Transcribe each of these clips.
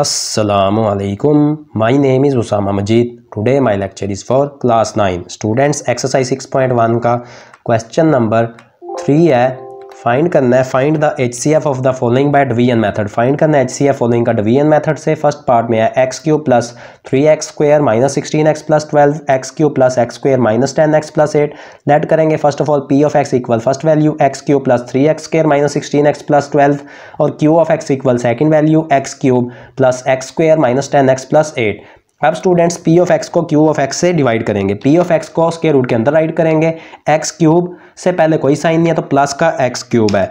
असलकुम my name is Usama Majeed today my lecture is for class nine students exercise six point one का question number three है find करना है find the H C F of the following by division method find करना है H C F following का division method से first part में है x cube plus three x square minus sixteen x plus twelve x cube plus x square minus ten x plus eight let करेंगे first of all p of x equal first value x cube plus three x square minus sixteen x plus twelve और Q of x equal second value x cube plus x square minus ten x plus eight अब students p of x को q of x से divide करेंगे P of x को उसके root के अंदर ride करेंगे एक्स क्यूब से पहले कोई साइन नहीं है तो प्लस का एक्स क्यूब है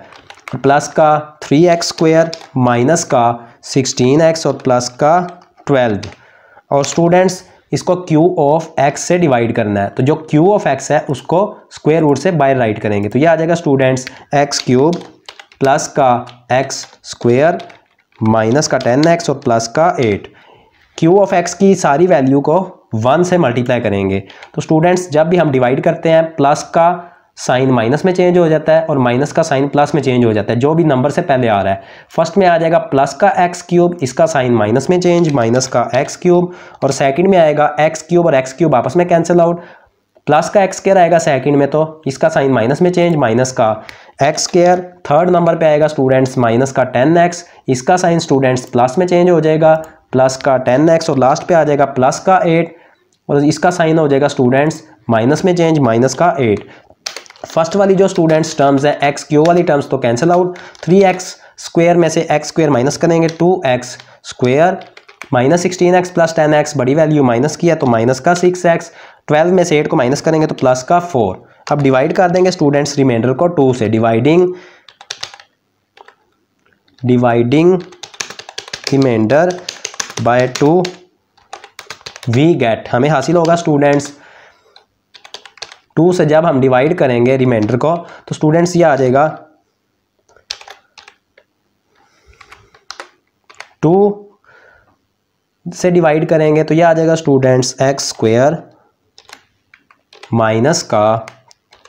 प्लस का थ्री एक्स स्क्वेयर माइनस का सिक्सटीन एक्स और प्लस का ट्वेल्व और स्टूडेंट्स इसको क्यू ऑफ एक्स से डिवाइड करना है तो जो क्यू ऑफ एक्स है उसको स्क्वेयर रूट से बाहर राइट करेंगे तो ये आ जाएगा स्टूडेंट्स एक्स क्यूब प्लस का एक्स स्क्वेयर माइनस का टेन एक्स और प्लस का एट क्यू ऑफ एक्स की सारी वैल्यू को वन से मल्टीप्लाई करेंगे तो स्टूडेंट्स जब भी हम डिवाइड करते हैं प्लस का साइन माइनस में चेंज हो जाता है और माइनस का साइन प्लस में चेंज हो जाता है जो भी नंबर से पहले आ रहा है फर्स्ट में आ जाएगा प्लस का एक्स क्यूब इसका साइन माइनस में चेंज माइनस का एक्स क्यूब और सेकंड में आएगा एक्स क्यूब और एक्स क्यूब आपस में कैंसिल आउट प्लस का एक्स केयर आएगा सेकंड में तो इसका साइन माइनस में चेंज माइनस का एक्स केयर थर्ड नंबर पर आएगा स्टूडेंट्स माइनस का टेन एक्स इसका साइन स्टूडेंट्स प्लस में चेंज हो जाएगा प्लस का टेन एक्स और लास्ट पे आ जाएगा प्लस का एट और इसका साइन हो जाएगा स्टूडेंट्स माइनस में चेंज माइनस का एट फर्स्ट वाली जो स्टूडेंट्स टर्म्स है एक्स क्यू वाली टर्म्स तो cancel out three x square में से एक्स स्क्वेयर माइनस करेंगे two x square minus sixteen x plus ten x बड़ी वैल्यू माइनस किया तो माइनस का सिक्स एक्स ट्वेल्व में से एट को माइनस करेंगे तो प्लस का फोर अब डिवाइड कर देंगे स्टूडेंट्स रिमाइंडर को टू से dividing dividing remainder by two we get हमें हासिल होगा स्टूडेंट्स टू से जब हम डिवाइड करेंगे रिमाइंडर को तो स्टूडेंट्स ये आ जाएगा टू से डिवाइड करेंगे तो ये आ जाएगा स्टूडेंट्स एक्स स्क्वेयर माइनस का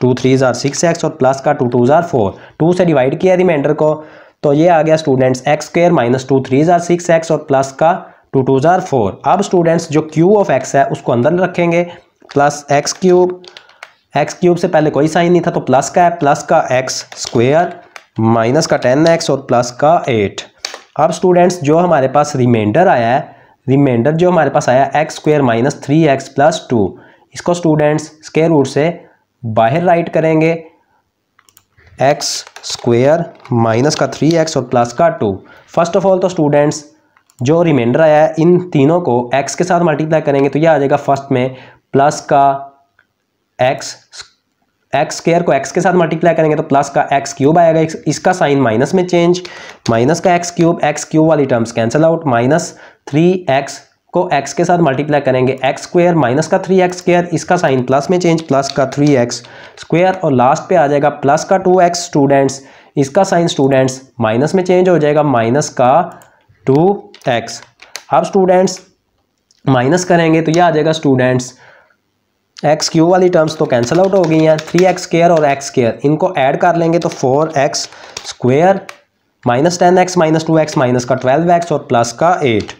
टू थ्री ज़ार सिक्स एक्स और प्लस का टू टू ज़ार फोर टू से डिवाइड किया रिमाइंडर को तो ये आ गया students x square minus two three ज़ार सिक्स एक्स और प्लस का टू टू ज़ार फोर अब स्टूडेंट्स जो क्यू ऑफ एक्स है उसको अंदर रखेंगे plus x cube x cube से पहले कोई साइन नहीं था तो प्लस का है प्लस का एक्स स्क्वेयर माइनस का टेन एक्स और प्लस का एट अब स्टूडेंट्स जो हमारे पास रिमाइंडर आया है रिमाइंडर जो हमारे पास आया x square minus three x plus two इसको स्टूडेंट्स स्केयर रूट से बाहर राइट करेंगे एक्स स्क्वेयर माइनस का थ्री एक्स और प्लस का टू फर्स्ट ऑफ ऑल तो स्टूडेंट्स जो रिमाइंडर आया है इन तीनों को एक्स के साथ मल्टीप्लाई करेंगे तो यह आ जाएगा फर्स्ट में प्लस का एक्स एक्स स्केयर को एक्स के साथ मल्टीप्लाई करेंगे तो प्लस का एक्स क्यूब आएगा इसका साइन माइनस में चेंज माइनस का एक्स क्यूब एक्स क्यूब वाली terms cancel out minus three x को एक्स के साथ मल्टीप्लाई करेंगे एक्स स्क्वेयर माइनस का थ्री एक्स स्क्र इसका साइन प्लस में चेंज प्लस का थ्री एक्स स्क्वेयर और लास्ट पे आ जाएगा प्लस का टू एक्स स्टूडेंट्स इसका साइन स्टूडेंट्स माइनस में चेंज हो जाएगा माइनस का टू एक्स अब स्टूडेंट्स माइनस करेंगे तो यह आ जाएगा स्टूडेंट्स एक्स क्यू वाली टर्म्स तो कैंसिल आउट हो गई हैं थ्री एक्स स्केयर और एक्स स्केयर इनको ऐड कर लेंगे तो four x square minus ten x minus two x minus का ट्वेल्व एक्स और प्लस का एट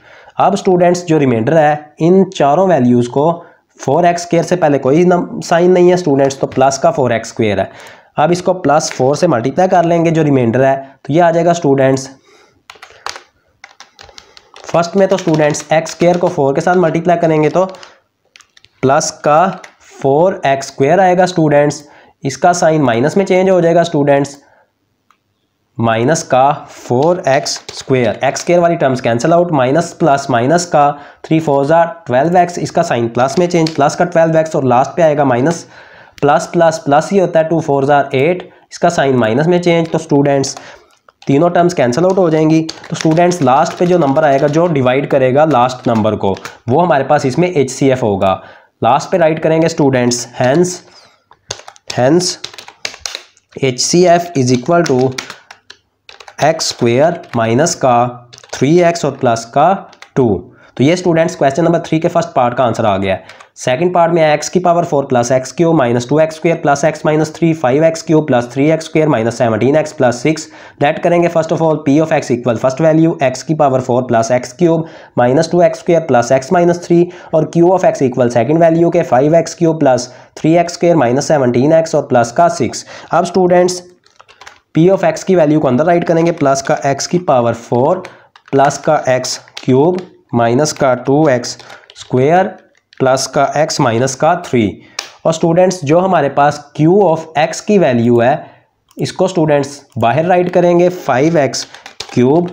अब स्टूडेंट्स जो रिमाइंडर है इन चारों वैल्यूज़ को फोर एक्स स्केयर से पहले कोई साइन नहीं है स्टूडेंट्स तो प्लस का फोर एक्स स्क्वेयर है अब इसको प्लस फोर से मल्टीप्लाई कर लेंगे जो रिमाइंडर है तो ये आ जाएगा स्टूडेंट्स फर्स्ट में तो स्टूडेंट्स एक्स स्क्र को फोर के साथ मल्टीप्लाई करेंगे तो प्लस का फोर एक्स स्क्वेयर आएगा स्टूडेंट्स इसका साइन माइनस में चेंज हो जाएगा स्टूडेंट्स माइनस का four x square x square वाली terms cancel out minus plus minus का थ्री फोर जार ट्वेल्व एक्स इसका साइन प्लस में चेंज प्लस का ट्वेल्व एक्स और लास्ट पे आएगा माइनस प्लस प्लस प्लस ही होता है टू फोर ज़ार एट इसका साइन माइनस में चेंज तो स्टूडेंट्स तीनों टर्म्स कैंसिल आउट हो जाएंगी तो स्टूडेंट्स लास्ट पे जो नंबर आएगा जो डिवाइड करेगा लास्ट नंबर को वो हमारे पास इसमें एच होगा लास्ट पे राइट करेंगे students hence hence H C F is equal to x square minus का थ्री एक्स और प्लस का टू तो ये स्टूडेंट्स क्वेश्चन नंबर थ्री के फर्स्ट पार्ट का आंसर आ गया है सेकंड पार्ट में एक्स की power four plus x cube minus two x square plus x minus three five x cube plus three x square minus seventeen x plus six डेट करेंगे first of all p of x equal first value x की power four plus x cube minus two x square plus x minus three और Q of x equal second value के five x cube plus three x square minus seventeen x और plus का six अब students p of x की value को अंदर write करेंगे plus का एक्स की पावर फोर प्लस का एक्स क्यूब माइनस का टू एक्स स्क्वेयर प्लस का x माइनस का थ्री और स्टूडेंट्स जो हमारे पास q ऑफ x की वैल्यू है इसको स्टूडेंट्स बाहर राइट करेंगे फाइव एक्स क्यूब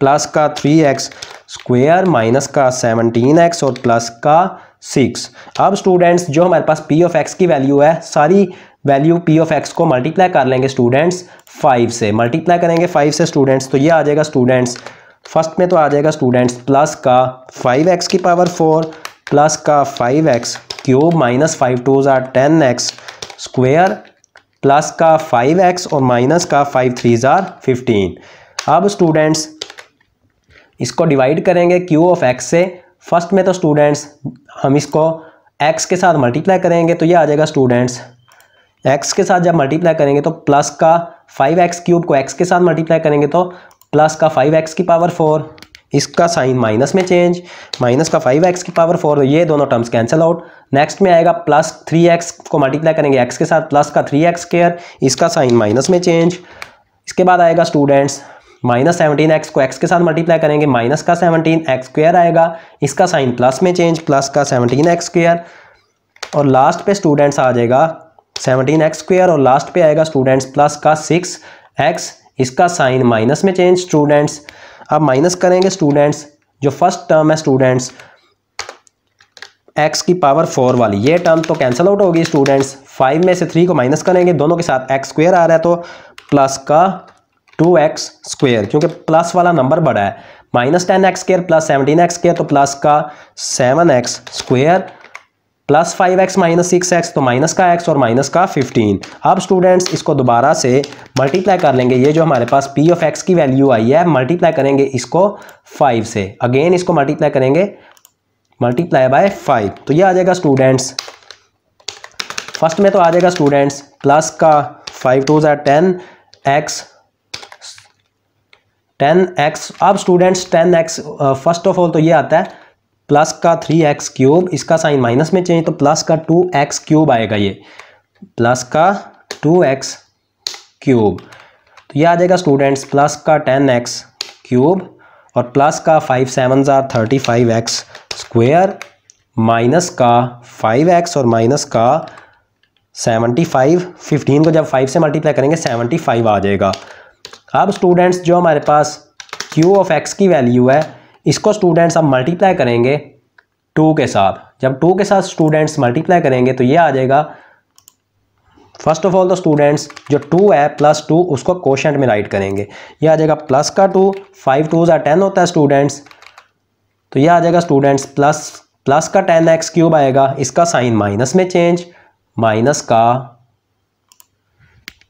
प्लस का थ्री एक्स स्क्वेयर माइनस का सेवनटीन एक्स और प्लस का सिक्स अब स्टूडेंट्स जो हमारे पास पी ऑफ एक्स की वैल्यू है सारी वैल्यू पी ऑफ एक्स को मल्टीप्लाई कर लेंगे स्टूडेंट्स फाइव से मल्टीप्लाई करेंगे फाइव से स्टूडेंट्स तो ये आ जाएगा स्टूडेंट्स फर्स्ट में तो आ जाएगा स्टूडेंट्स प्लस का फाइव एक्स की पावर फोर प्लस का five x cube minus five two ज़ार टेन एक्स स्क्वेयर प्लस का फाइव एक्स और माइनस का फाइव थ्री ज़ार फिफ्टीन अब स्टूडेंट्स इसको डिवाइड करेंगे क्यू ऑफ एक्स से फर्स्ट में तो स्टूडेंट्स हम इसको एक्स के साथ मल्टीप्लाई करेंगे तो ये आ जाएगा स्टूडेंट्स एक्स के साथ जब मल्टीप्लाई करेंगे तो प्लस का फाइव एक्स क्यूब को एक्स के साथ मल्टीप्लाई करेंगे तो प्लस का फाइव एक्स की पावर फोर इसका साइन माइनस में चेंज माइनस का फाइव एक्स की पावर फोर ये दोनों टर्म्स कैंसिल आउट नेक्स्ट में आएगा प्लस थ्री एक्स को मल्टीप्लाई करेंगे एक्स के साथ प्लस का थ्री एक्स केयर इसका साइन माइनस में चेंज इसके बाद आएगा स्टूडेंट्स माइनस सेवनटीन एक्स को एक्स के साथ मल्टीप्लाई करेंगे माइनस का सेवनटीन एक्स स्क्र आएगा इसका साइन प्लस में चेंज प्लस का सेवनटीन एक्स स्क्र और लास्ट पे स्टूडेंट्स आ जाएगा सेवनटीन एक्स स्क्र और लास्ट पे आएगा स्टूडेंट्स प्लस का सिक्स एक्स इसका साइन माइनस में चेंज स्टूडेंट्स अब माइनस करेंगे स्टूडेंट्स जो फर्स्ट टर्म है स्टूडेंट्स एक्स की पावर फोर वाली ये टर्म तो कैंसिल आउट होगी स्टूडेंट्स फाइव में से थ्री को माइनस करेंगे दोनों के साथ एक्स स्क्वेयर आ रहा है तो प्लस का टू एक्स स्क्वेयर क्योंकि प्लस वाला नंबर बड़ा है minus ten x square plus seventeen x square तो प्लस का seven x square plus five x minus six x तो माइनस का एक्स और माइनस का फिफ्टीन अब स्टूडेंट्स इसको दोबारा से मल्टीप्लाई कर लेंगे ये जो हमारे पास पी ऑफ एक्स की वैल्यू आई है मल्टीप्लाई करेंगे इसको फाइव से अगेन इसको मल्टीप्लाई करेंगे मल्टीप्लाई बाय फाइव तो ये आ जाएगा स्टूडेंट्स फर्स्ट में तो आ जाएगा स्टूडेंट्स प्लस का फाइव टू जै टेन एक्स टेन एक्स अब students ten x first of all तो ये आता है प्लस का थ्री एक्स क्यूब इसका साइन माइनस में चाहिए तो प्लस का टू एक्स क्यूब आएगा ये प्लस का टू एक्स क्यूब तो ये आ जाएगा स्टूडेंट्स प्लस का टेन एक्स क्यूब और प्लस का फाइव सेवन ज़ार thirty five x square minus का फाइव एक्स और माइनस का सेवनटी फाइव फिफ्टीन को जब फाइव से मल्टीप्लाई करेंगे सेवनटी फाइव आ जाएगा अब स्टूडेंट्स जो हमारे पास क्यू ऑफ एक्स की वैल्यू है इसको स्टूडेंट्स आप मल्टीप्लाई करेंगे टू के साथ जब टू के साथ स्टूडेंट्स मल्टीप्लाई करेंगे तो ये आ जाएगा first of all the students जो टू है प्लस टू उसको क्वेश्चन में राइट करेंगे ये आ जाएगा प्लस का टू फाइव टू या टेन होता है स्टूडेंट्स तो ये आ जाएगा स्टूडेंट्स प्लस प्लस का टेन एक्स क्यूब आएगा इसका साइन माइनस में चेंज माइनस का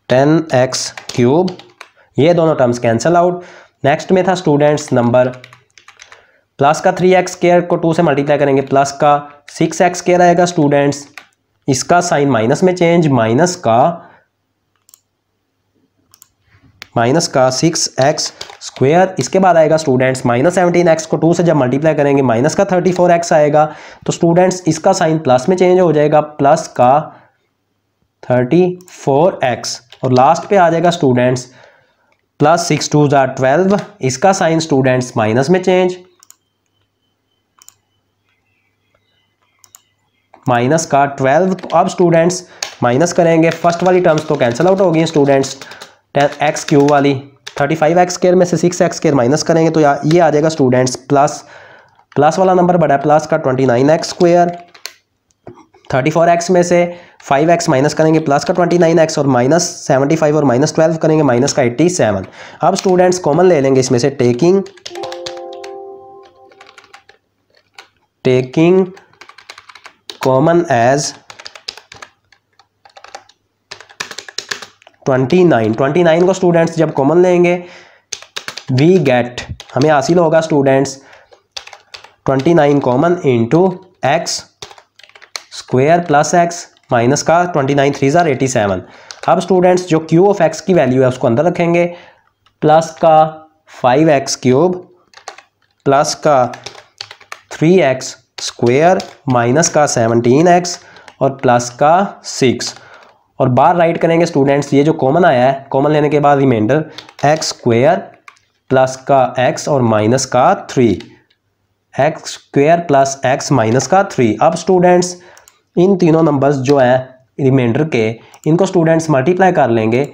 टेन एक्स क्यूब ये दोनों टर्म्स कैंसल आउट नेक्स्ट में था स्टूडेंट्स नंबर प्लस का थ्री एक्स स्केयर को टू से मल्टीप्लाई करेंगे प्लस का सिक्स एक्स केयर आएगा स्टूडेंट्स इसका साइन माइनस में चेंज माइनस का माइनस का सिक्स एक्स स्क्वेयर इसके बाद आएगा स्टूडेंट्स माइनस सेवनटीन एक्स को टू से जब मल्टीप्लाई करेंगे माइनस का थर्टी फोर एक्स आएगा तो स्टूडेंट्स इसका साइन प्लस में चेंज हो जाएगा प्लस का थर्टी फोर एक्स और लास्ट पे आ जाएगा स्टूडेंट्स प्लस सिक्स टू ज़ार ट्वेल्व इसका साइन स्टूडेंट्स माइनस में चेंज माइनस का ट्वेल्व तो अब स्टूडेंट्स माइनस करेंगे फर्स्ट वाली टर्म्स तो कैंसिल आउट होगी स्टूडेंट्स एक्स क्यूब वाली थर्टी फाइव एक्स स्केयर में से सिक्स एक्स स्केयर माइनस करेंगे तो ये आ जाएगा स्टूडेंट्स प्लस प्लस वाला नंबर बड़ा प्लस का twenty nine x square thirty four x में से फाइव एक्स माइनस करेंगे प्लस का ट्वेंटी नाइन एक्स और माइनस सेवेंटी फाइव और माइनस ट्वेल्व करेंगे माइनस का एट्टी सेवन अब स्टूडेंट्स कॉमन ले लेंगे इसमें से टेकिंग टेकिंग कॉमन एज 29 29 को स्टूडेंट्स जब कॉमन लेंगे वी गेट हमें हासिल होगा students 29 common into x square plus x minus का 29 थ्री ज़ार एटी सेवन अब स्टूडेंट्स जो क्यू ऑफ एक्स की वैल्यू है उसको अंदर रखेंगे प्लस का फाइव एक्स क्यूब प्लस का थ्री एक्स स्क्वेयर माइनस का सेवनटीन एक्स और प्लस का सिक्स और बार राइट करेंगे स्टूडेंट्स ये जो कॉमन आया है कॉमन लेने के बाद रिमाइंडर एक्स स्क्वेयर प्लस का एक्स और माइनस का three x square plus x minus का थ्री अब स्टूडेंट्स इन तीनों नंबर्स जो हैं रिमाइंडर के इनको स्टूडेंट्स मल्टीप्लाई कर लेंगे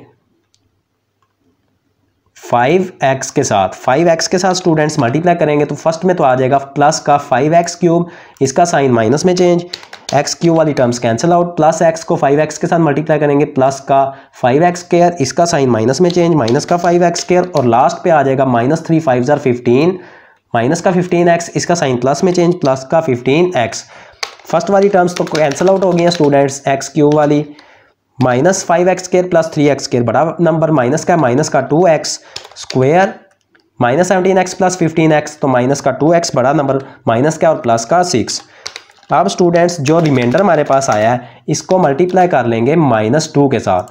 फाइव एक्स के साथ फाइव एक्स के साथ स्टूडेंट्स मल्टीप्लाई करेंगे तो फर्स्ट में तो आ जाएगा प्लस का फाइव एक्स क्यूब इसका साइन माइनस में चेंज एक्स क्यूब वाली terms cancel out plus x को फाइव एक्स के साथ मल्टीप्लाई करेंगे प्लस का फाइव एक्स केयर इसका साइन माइनस में चेंज माइनस का फाइव एक्स केयर और लास्ट पे आ जाएगा माइनस थ्री फाइव ज़ार फिफ्टीन माइनस का फिफ्टीन एक्स इसका साइन प्लस में चेंज प्लस का फिफ्टीन एक्स फर्स्ट वाली टर्म्स तो कैंसिल आउट हो गई हैं स्टूडेंट्स एक्स क्यूब वाली minus five x square plus three x square बड़ा नंबर माइनस का माइनस का two x square minus seventeen x plus fifteen x तो माइनस का टू एक्स बड़ा नंबर माइनस का और प्लस का सिक्स अब स्टूडेंट्स जो रिमाइंडर हमारे पास आया है इसको मल्टीप्लाई कर लेंगे माइनस टू के साथ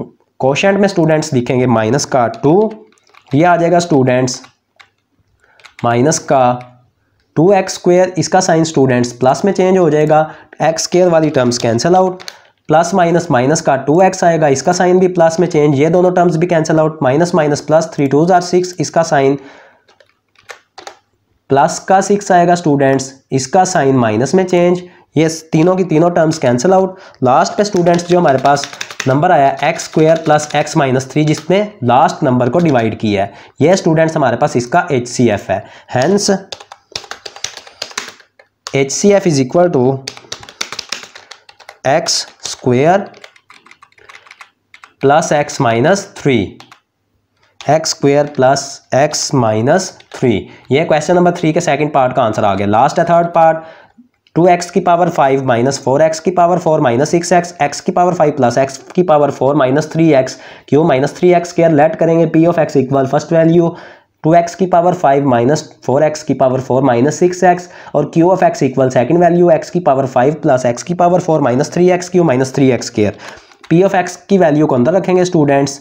क्वेश्चन में स्टूडेंट्स दिखेंगे माइनस का टू ये आ जाएगा स्टूडेंट्स माइनस का टू एक्स स्क्वेयर इसका साइन स्टूडेंट्स प्लस में चेंज हो जाएगा एक्स स्केयर वाली terms cancel out plus minus minus का टू एक्स आएगा इसका साइन भी प्लस में चेंज ये दोनों टर्म्स भी cancel out minus minus plus three two जार सिक्स इसका साइन प्लस का सिक्स आएगा स्टूडेंट्स इसका साइन माइनस में चेंज ये तीनों की तीनों टर्म्स कैंसिल आउट लास्ट पे स्टूडेंट्स जो हमारे पास नंबर आया x square plus x minus three जिसने लास्ट नंबर को डिवाइड किया है ये स्टूडेंट्स हमारे पास इसका एच सी एफ है hence H C F is equal to x square plus x minus three x square plus x minus three ये क्वेश्चन नंबर थ्री के सेकंड पार्ट का आंसर आ गया लास्ट है थर्ड पार्ट टू एक्स की power five minus four x की power four minus six x x की power five plus x की power four minus three x cube minus three x square let करेंगे P of x equal first value two x की power five minus four x की power four minus six x और Q of x equal second value x की power five plus x की power four minus three x cube minus three x square P of x की value को अंदर रखेंगे students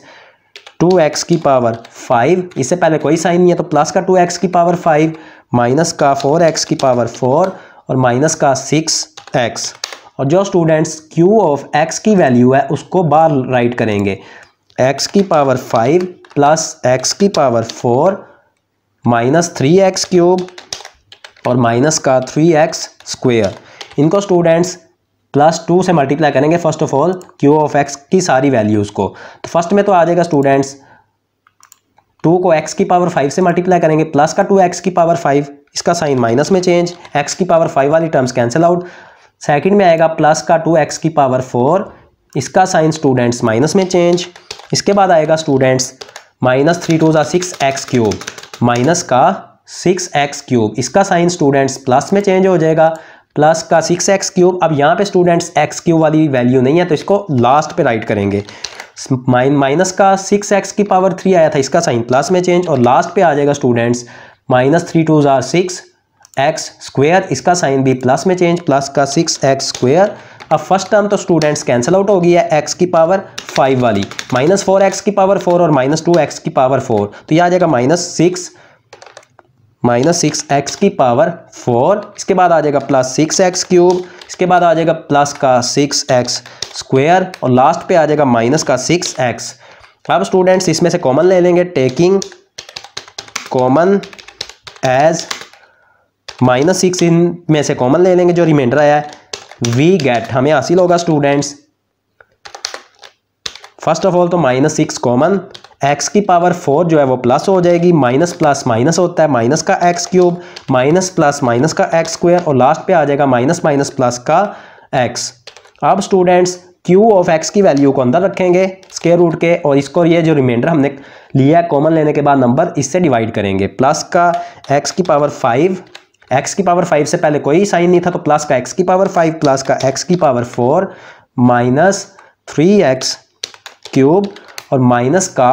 two x की power five इससे पहले कोई साइन नहीं है तो प्लस का टू एक्स की पावर फाइव माइनस का फोर एक्स की पावर फोर और माइनस का सिक्स एक्स और जो स्टूडेंट्स क्यू ऑफ एक्स की वैल्यू है उसको बार राइट करेंगे एक्स की पावर फाइव प्लस एक्स की power four minus three x cube और माइनस का थ्री एक्स स्क्वेयर इनको स्टूडेंट्स प्लस टू से मल्टीप्लाई करेंगे first of all Q of x की सारी वैल्यूज़ को तो फर्स्ट में तो आ जाएगा स्टूडेंट्स टू को एक्स की पावर फाइव से मल्टीप्लाई करेंगे प्लस का टू एक्स की पावर फाइव इसका साइन माइनस में चेंज एक्स की पावर फाइव वाली टर्म्स कैंसिल आउट सेकेंड में आएगा प्लस का टू एक्स की पावर फोर इसका साइन स्टूडेंट्स माइनस में चेंज इसके बाद आएगा स्टूडेंट्स माइनस थ्री टू ज़ा सिक्स एक्स क्यूब माइनस का सिक्स एक्स क्यूब इसका साइन स्टूडेंट्स प्लस में चेंज हो जाएगा प्लस का सिक्स एक्स क्यूब अब यहाँ पे स्टूडेंट्स एक्स क्यूब वाली वैल्यू नहीं है तो इसको लास्ट पे राइट करेंगे माइन माइनस का सिक्स एक्स की पावर थ्री आया था इसका साइन प्लस में चेंज और लास्ट पे आ जाएगा स्टूडेंट्स माइनस थ्री टू ज़ार सिक्स एक्स स्क्वेयर इसका साइन भी प्लस में चेंज प्लस का सिक्स एक्स स्क्वेयर अब फर्स्ट टर्म तो स्टूडेंट्स कैंसिल आउट हो गई है एक्स की पावर फाइव वाली माइनस फोर एक्स की पावर फोर और माइनस टू एक्स की पावर फोर तो यह आ जाएगा minus six minus six x की पावर फोर इसके बाद आ जाएगा प्लस सिक्स एक्स क्यूब इसके बाद आ जाएगा प्लस का सिक्स एक्स स्क्वेयर और लास्ट पे आ जाएगा माइनस का सिक्स एक्स अब स्टूडेंट्स इसमें से कॉमन ले लेंगे taking common as minus six इन में से कॉमन ले लेंगे जो रिमाइंडर आया है वी गेट हमें हासिल होगा स्टूडेंट्स फर्स्ट ऑफ ऑल तो माइनस सिक्स कॉमन एक्स की पावर फोर जो है वो प्लस हो जाएगी माइनस प्लस माइनस होता है माइनस का x cube minus plus minus का एक्स स्क्वायर और लास्ट पे आ जाएगा माइनस माइनस प्लस का एक्स अब स्टूडेंट्स क्यू ऑफ एक्स की वैल्यू को अंदर रखेंगे स्केयर रूट के और इसको ये जो रिमाइंडर हमने लिया कॉमन लेने के बाद नंबर इससे डिवाइड करेंगे प्लस का एक्स की पावर फाइव एक्स की पावर फाइव से पहले कोई साइन नहीं था तो प्लस का एक्स की पावर फाइव प्लस का एक्स की power four minus three x cube और माइनस का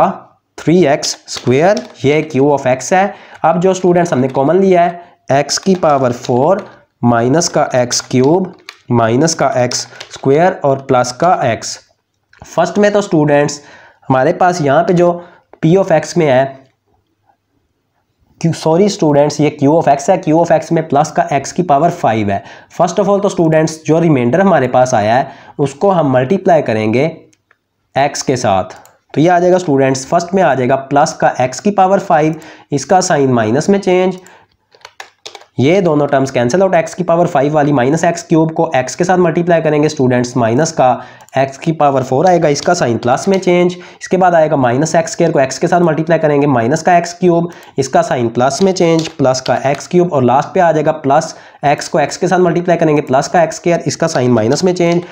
थ्री एक्स स्क्वेयर यह क्यू ऑफ एक्स है अब जो स्टूडेंट्स हमने कॉमन लिया है एक्स की पावर फोर माइनस का एक्स क्यूब माइनस का एक्स स्क्वेयर और प्लस का एक्स फर्स्ट में तो स्टूडेंट्स हमारे पास यहाँ पे जो पी ऑफ एक्स में है सॉरी स्टूडेंट्स ये क्यू ऑफ एक्स है क्यू ऑफ एक्स में प्लस का एक्स की पावर फाइव है फर्स्ट ऑफ ऑल तो स्टूडेंट्स जो रिमाइंडर हमारे पास आया है उसको हम मल्टीप्लाई करेंगे एक्स के साथ तो ये आ जाएगा स्टूडेंट्स फर्स्ट में आ जाएगा प्लस का एक्स की पावर फाइव इसका साइन माइनस में चेंज ये दोनों टर्म्स कैंसिल आउट एक्स की पावर फाइव वाली माइनस एक्स क्यूब को एक्स के साथ मल्टीप्लाई करेंगे स्टूडेंट्स माइनस का एक्स की पावर फोर आएगा इसका साइन प्लस में चेंज इसके बाद आएगा माइनस एक्स स्केयर को एक्स के साथ मल्टीप्लाई करेंगे माइनस का एक्स क्यूब इसका साइन प्लस में चेंज प्लस का एक्स क्यूब और लास्ट पे आ जाएगा प्लस एक्स को एक्स के साथ मल्टीप्लाई करेंगे प्लस का एक्स स्केयर इसका साइन माइनस में चेंज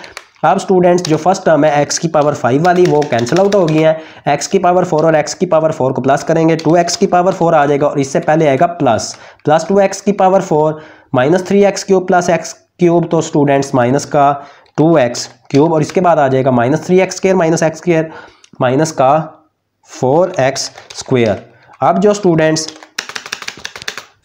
अब स्टूडेंट्स जो फर्स्ट टर्म है एक्स की पावर फाइव वाली वो कैंसिल आउट होगी है एक्स की पावर फोर और एक्स की पावर फोर को प्लस करेंगे टू एक्स की पावर फोर आ जाएगा और इससे पहले आएगा प्लस प्लस टू एक्स की power four minus three x cube plus x cube तो स्टूडेंट्स माइनस का टू एक्स क्यूब और इसके बाद आ जाएगा minus three x square minus x square minus का फोर एक्स स्क्वेयर अब जो स्टूडेंट्स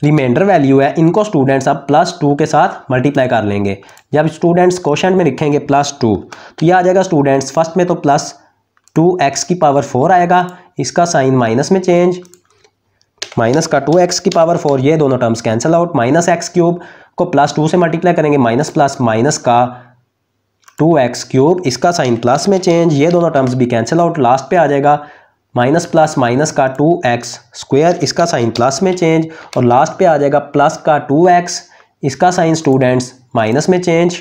रिमाइंडर वैल्यू है इनको स्टूडेंट्स अब प्लस टू के साथ मल्टीप्लाई कर लेंगे जब स्टूडेंट्स क्वेश्चन में लिखेंगे प्लस टू तो यह आ जाएगा स्टूडेंट्स फर्स्ट में तो प्लस टू एक्स की पावर फोर आएगा इसका साइन माइनस में चेंज माइनस का टू एक्स की पावर फोर ये दोनों terms cancel out minus x cube को प्लस टू से मल्टीप्लाई करेंगे माइनस प्लस माइनस का टू एक्स क्यूब इसका साइन प्लस में चेंज ये दोनों टर्म्स भी कैंसिल आउट लास्ट पे आ जाएगा माइनस प्लस माइनस का टू एक्स स्क्वेयर इसका साइन प्लस में चेंज और लास्ट पे आ जाएगा प्लस का टू एक्स इसका साइन स्टूडेंट्स माइनस में चेंज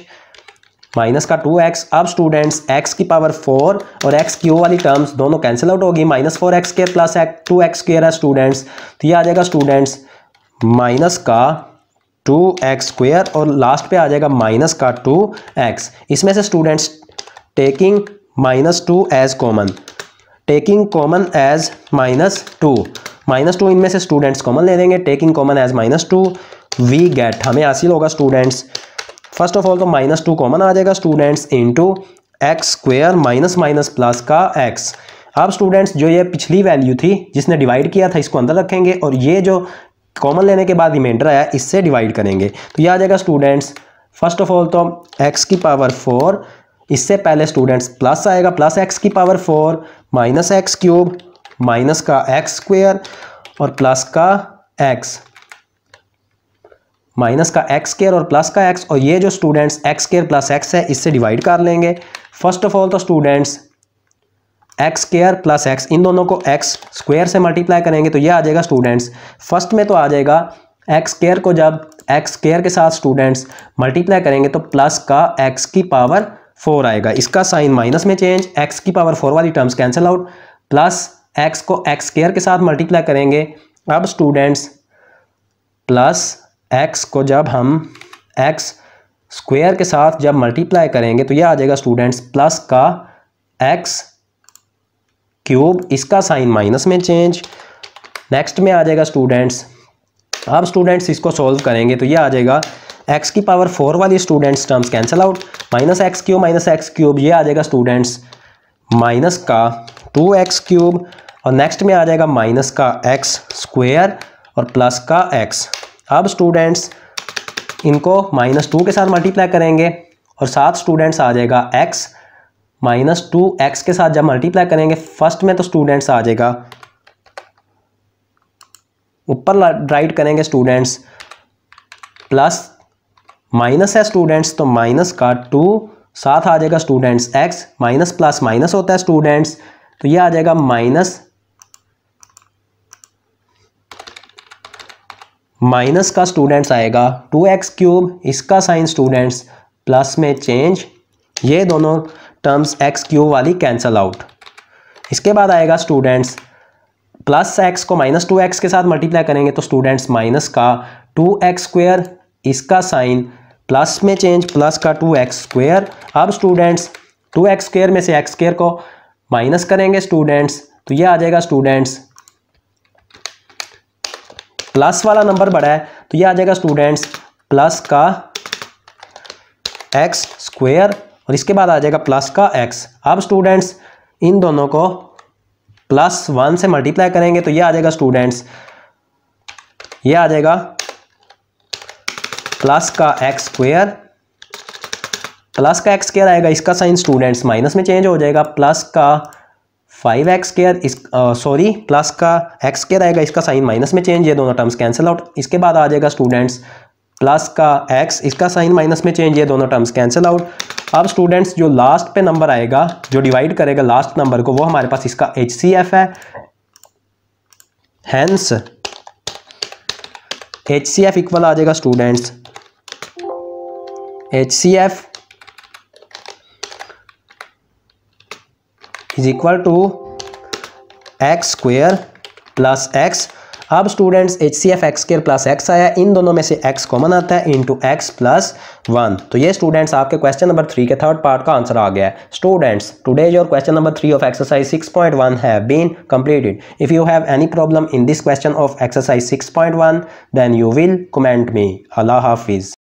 माइनस का टू एक्स अब स्टूडेंट्स एक्स की पावर फोर और एक्स की ओ वाली टर्म्स दोनों कैंसिल आउट होगी minus four x square plus x two x square है स्टूडेंट्स तो ये आ जाएगा स्टूडेंट्स माइनस का टू एक्स स्क्वेयर और लास्ट पे आ जाएगा माइनस का टू एक्स इसमें से students taking minus two as common taking common as minus two minus two इनमें से स्टूडेंट्स कॉमन ले देंगे taking common as minus two we get हमें हासिल होगा स्टूडेंट्स फर्स्ट ऑफ ऑल तो माइनस टू कॉमन आ जाएगा students into x square minus minus plus का एक्स अब स्टूडेंट्स जो ये पिछली वैल्यू थी जिसने डिवाइड किया था इसको अंदर रखेंगे और ये जो कॉमन लेने के बाद रिमाइंडर आया इससे डिवाइड करेंगे तो ये आ जाएगा स्टूडेंट्स फर्स्ट ऑफ ऑल तो एक्स की पावर फोर इससे पहले स्टूडेंट्स प्लस आएगा प्लस एक्स की power four minus x cube minus का एक्स स्क्वेयर और प्लस का एक्स माइनस का एक्स स्केयर और प्लस का एक्स और ये जो students x square plus x है इससे डिवाइड कर लेंगे फर्स्ट ऑफ ऑल तो students x square plus x इन दोनों को एक्स स्क्वेयर से मल्टीप्लाई करेंगे तो ये आ जाएगा स्टूडेंट्स फर्स्ट में तो आ जाएगा एक्स स्केयर को जब एक्स स्केयर के साथ स्टूडेंट्स मल्टीप्लाई करेंगे तो प्लस का एक्स की पावर फोर आएगा इसका साइन माइनस में चेंज एक्स की पावर फोर वाली terms cancel out plus x को एक्स केयर के साथ मल्टीप्लाई करेंगे अब स्टूडेंट्स प्लस एक्स को जब हम एक्स स्क्वायर के साथ जब मल्टीप्लाई करेंगे तो यह आ जाएगा स्टूडेंट्स प्लस का एक्स क्यूब इसका साइन माइनस में चेंज नेक्स्ट में आ जाएगा स्टूडेंट्स अब स्टूडेंट्स इसको सॉल्व करेंगे तो ये आ जाएगा एक्स की पावर फोर वाली students terms cancel out minus x cube minus x cube ये आ जाएगा स्टूडेंट्स माइनस का टू एक्स क्यूब और नेक्स्ट में आ जाएगा माइनस का एक्स स्क्वेयर और प्लस का एक्स अब स्टूडेंट्स इनको माइनस टू के साथ मल्टीप्लाई करेंगे और साथ स्टूडेंट्स आ जाएगा एक्स माइनस टू एक्स के साथ जब मल्टीप्लाई करेंगे फर्स्ट में तो स्टूडेंट्स आ जाएगा ऊपर राइट करेंगे स्टूडेंट्स प्लस माइनस है स्टूडेंट्स तो माइनस का टू साथ आ जाएगा students x minus plus minus होता है स्टूडेंट्स तो ये आ जाएगा माइनस माइनस का स्टूडेंट्स आएगा टू एक्स क्यूब इसका साइन स्टूडेंट्स प्लस में चेंज ये दोनों टर्म्स एक्स क्यूब वाली कैंसल आउट इसके बाद आएगा स्टूडेंट्स प्लस एक्स को माइनस टू एक्स के साथ मल्टीप्लाई करेंगे तो स्टूडेंट्स माइनस का टू एक्स स्क्वेयर इसका साइन प्लस में चेंज प्लस का टू एक्स स्क्वेयर अब स्टूडेंट्स टू एक्स स्क्वेयर में से एक्स स्क्वेयर को माइनस करेंगे स्टूडेंट्स तो ये आ जाएगा स्टूडेंट्स प्लस वाला नंबर बड़ा है तो ये आ जाएगा स्टूडेंट्स प्लस का एक्स स्क्वेयर और इसके बाद आ जाएगा प्लस का एक्स अब स्टूडेंट्स इन दोनों को प्लस वन से मल्टीप्लाई करेंगे तो ये आ जाएगा स्टूडेंट्स ये आ जाएगा प्लस का एक्स स्क्वेयर प्लस का एक्स स्क्र आएगा इसका साइन स्टूडेंट्स माइनस में चेंज हो जाएगा प्लस का फाइव एक्स स्क्र इस सॉरी प्लस का एक्स स्क्र आएगा इसका साइन माइनस में चेंज ये दोनों टर्म्स कैंसिल आउट इसके बाद आ जाएगा स्टूडेंट्स प्लस का एक्स इसका साइन माइनस में चेंज ये दोनों टर्म्स कैंसिल आउट अब स्टूडेंट्स जो लास्ट पे नंबर आएगा जो डिवाइड करेगा लास्ट नंबर को वो हमारे पास इसका एच सी एफ है hence H C F equal आ जाएगा students H C F is equal to x square plus x अब students H C F x square plus x आया इन दोनों में से एक्स कॉमन आता है इंटू एक्स प्लस वन तो ये स्टूडेंट्स आपके क्वेश्चन नंबर थ्री के थर्ड पार्ट का आंसर आ गया है students today your question number three of exercise six point one has been completed if you have any problem in this question of exercise six point one then you will comment me अल्लाह हाफिज़